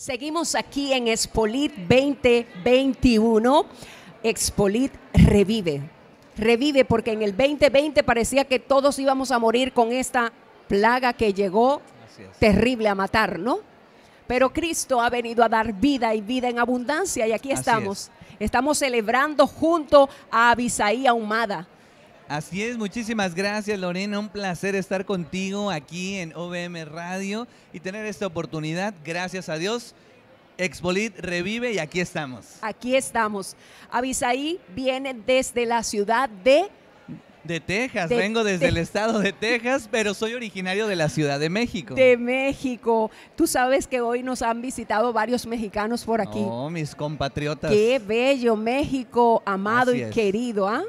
Seguimos aquí en Expolit 2021. Expolit revive. Revive porque en el 2020 parecía que todos íbamos a morir con esta plaga que llegó terrible a matar, ¿no? Pero Cristo ha venido a dar vida y vida en abundancia y aquí estamos. Estamos celebrando junto a Abisaí Ahumada Así es, muchísimas gracias Lorena, un placer estar contigo aquí en OVM Radio y tener esta oportunidad, gracias a Dios. Expolit revive y aquí estamos. Aquí estamos. Avisaí viene desde la ciudad de de Texas, vengo desde el estado de Texas, pero soy originario de la Ciudad de México. De México. Tú sabes que hoy nos han visitado varios mexicanos por aquí. Oh, mis compatriotas. Qué bello México, amado y querido, ¿ah?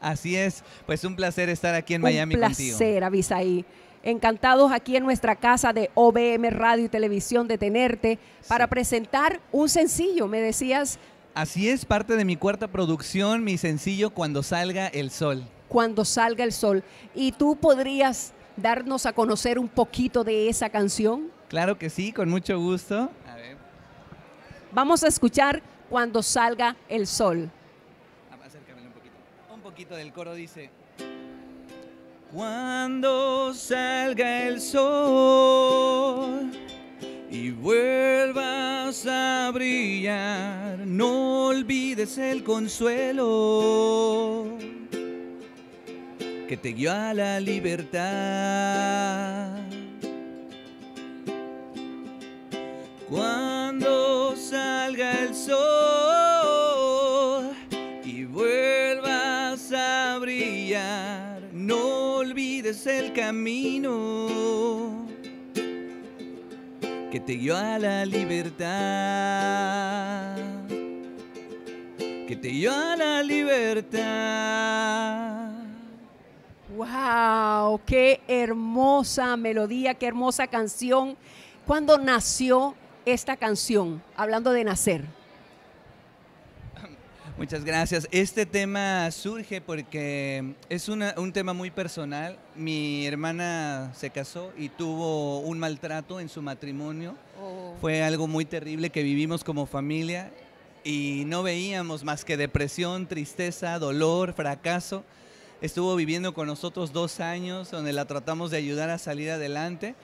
Así es, pues un placer estar aquí en Miami contigo. Un placer, Avisaí. Encantados aquí en nuestra casa de OBM Radio y Televisión de tenerte para presentar un sencillo. Me decías. Así es, parte de mi cuarta producción, mi sencillo Cuando salga el sol. Cuando salga el sol. ¿Y tú podrías darnos a conocer un poquito de esa canción? Claro que sí, con mucho gusto. Vamos a escuchar Cuando salga el sol del coro dice, cuando salga el sol y vuelvas a brillar, no olvides el consuelo que te guió a la libertad. Cuando salga el sol. el camino que te guió a la libertad, que te guió a la libertad. ¡Wow! ¡Qué hermosa melodía, qué hermosa canción! ¿Cuándo nació esta canción? Hablando de nacer. Muchas gracias. Este tema surge porque es un tema muy personal. Mi hermana se casó y tuvo un maltrato en su matrimonio. Oh. Fue algo muy terrible que vivimos como familia y no veíamos más que depresión, tristeza, dolor, fracaso. Estuvo viviendo con nosotros dos años donde la tratamos de ayudar a salir adelante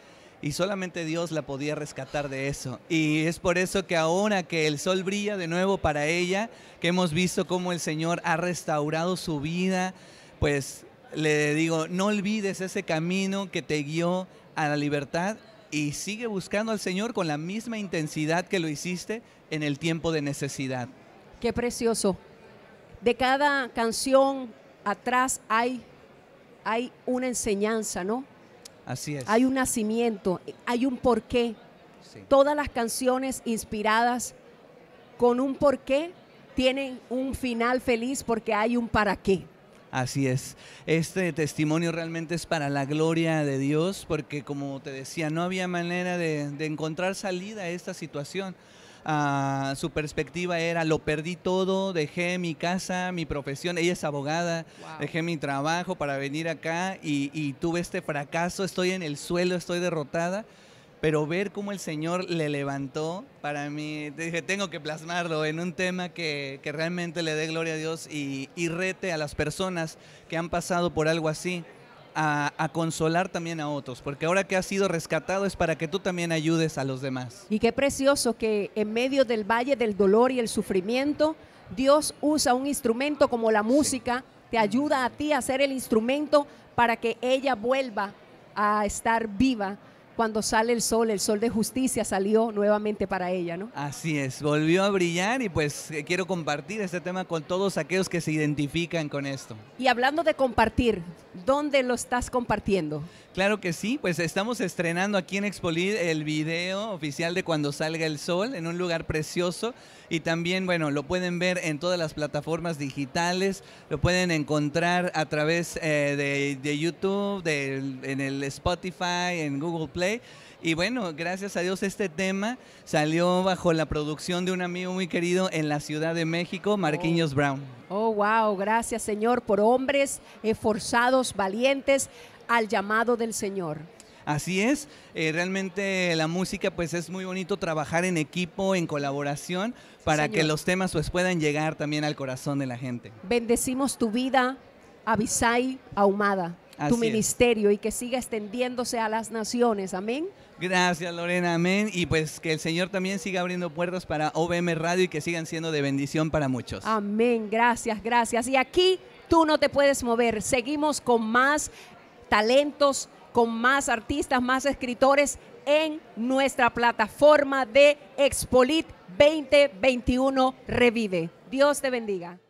y solamente Dios la podía rescatar de eso. Y es por eso que ahora que el sol brilla de nuevo para ella, que hemos visto cómo el Señor ha restaurado su vida, pues le digo, no olvides ese camino que te guió a la libertad y sigue buscando al Señor con la misma intensidad que lo hiciste en el tiempo de necesidad. Qué precioso. De cada canción atrás hay, hay una enseñanza, ¿no? Así es. Hay un nacimiento, hay un porqué. Todas las canciones inspiradas con un porqué tienen un final feliz porque hay un para qué. Así es. Este testimonio realmente es para la gloria de Dios porque como te decía, no había manera de encontrar salida a esta situación. Ah, su perspectiva era, lo perdí todo, dejé mi casa, mi profesión, ella es abogada, dejé mi trabajo para venir acá y, tuve este fracaso, estoy en el suelo, estoy derrotada pero ver cómo el Señor le levantó, para mí, dije, tengo que plasmarlo en un tema que, realmente le dé gloria a Dios y, y, rete a las personas que han pasado por algo así a, consolar también a otros, porque ahora que has sido rescatado es para que tú también ayudes a los demás. Y qué precioso que en medio del valle del dolor y el sufrimiento, Dios usa un instrumento como la música, te ayuda a ti a ser el instrumento para que ella vuelva a estar viva cuando sale el sol, el sol de justicia salió nuevamente para ella, ¿no? Así es, volvió a brillar y pues eh, quiero compartir este tema con todos aquellos que se identifican con esto. Y hablando de compartir, ¿Dónde lo estás compartiendo? Claro que sí, pues estamos estrenando aquí en Expolid el video oficial de Cuando Salga el Sol en un lugar precioso y también, bueno, lo pueden ver en todas las plataformas digitales, lo pueden encontrar a través eh, de, YouTube, de, en el Spotify, en Google Play y bueno, gracias a Dios este tema salió bajo la producción de un amigo muy querido en la Ciudad de México, oh. Marquinhos Brown. Oh, wow, gracias Señor por hombres esforzados, valientes al llamado del Señor. Así es, eh, realmente la música pues es muy bonito trabajar en equipo, en colaboración, para que los temas pues puedan llegar también al corazón de la gente. Bendecimos tu vida, Abisai Ahumada tu ministerio y que siga extendiéndose a las naciones. Amén. Gracias Lorena, amén. Y pues que el Señor también siga abriendo puertas para OBM Radio y que sigan siendo de bendición para muchos. Amén, gracias, gracias. Y aquí tú no te puedes mover. Seguimos con más talentos, con más artistas, más escritores en nuestra plataforma de Expolit 2021 Revive. Dios te bendiga.